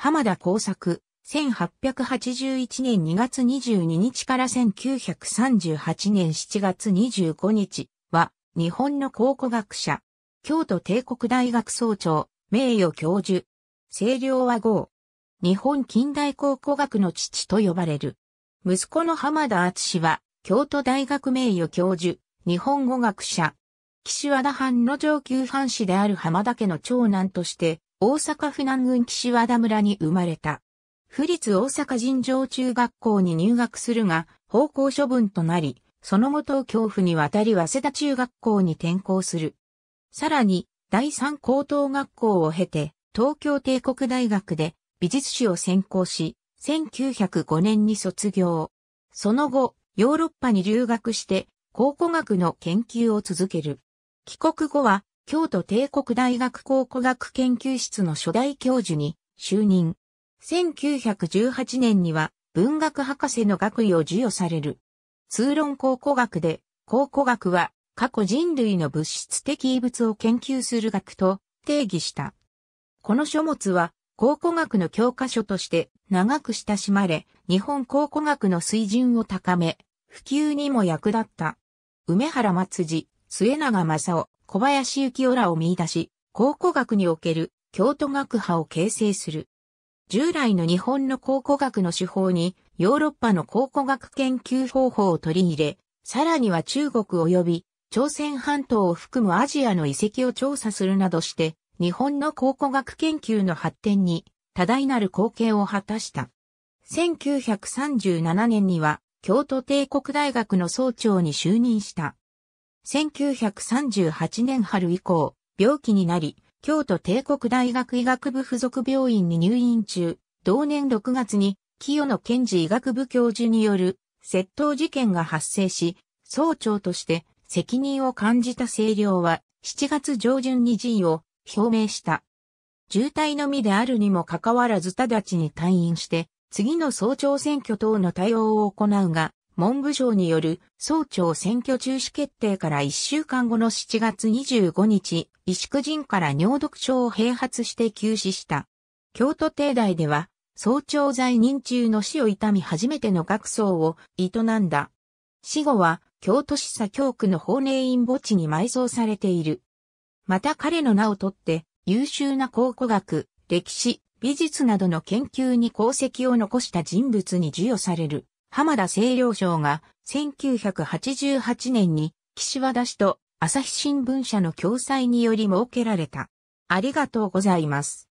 浜田耕作、1881年2月22日から1938年7月25日は、日本の考古学者、京都帝国大学総長、名誉教授、清涼和号、日本近代考古学の父と呼ばれる。息子の浜田厚氏は、京都大学名誉教授、日本語学者、岸和田藩の上級藩士である浜田家の長男として、大阪府南郡岸和田村に生まれた。府立大阪尋常中学校に入学するが、方向処分となり、その後東京府に渡り早稲田中学校に転校する。さらに、第三高等学校を経て、東京帝国大学で美術史を専攻し、1905年に卒業。その後、ヨーロッパに留学して、考古学の研究を続ける。帰国後は、京都帝国大学考古学研究室の初代教授に就任。1918年には文学博士の学位を授与される。通論考古学で、考古学は過去人類の物質的異物を研究する学と定義した。この書物は考古学の教科書として長く親しまれ、日本考古学の水準を高め、普及にも役立った。梅原松次、末永正夫、小林幸夫らを見出し、考古学における京都学派を形成する。従来の日本の考古学の手法にヨーロッパの考古学研究方法を取り入れ、さらには中国及び朝鮮半島を含むアジアの遺跡を調査するなどして、日本の考古学研究の発展に多大なる貢献を果たした。1937年には京都帝国大学の総長に就任した。1938年春以降、病気になり、京都帝国大学医学部附属病院に入院中、同年6月に清野健治医学部教授による窃盗事件が発生し、総長として責任を感じた清涼は7月上旬に辞意を表明した。渋滞のみであるにもかかわらず直ちに退院して、次の総長選挙等の対応を行うが、文部省による総長選挙中止決定から1週間後の7月25日、萎縮人から尿毒症を併発して急死した。京都帝大では、総長在任中の死を悼み初めての学僧を営んだ。死後は、京都市左京区の法寧院墓地に埋葬されている。また彼の名をとって、優秀な考古学、歴史、美術などの研究に功績を残した人物に授与される。浜田清涼賞が1988年に岸和田市と朝日新聞社の共催により設けられた。ありがとうございます。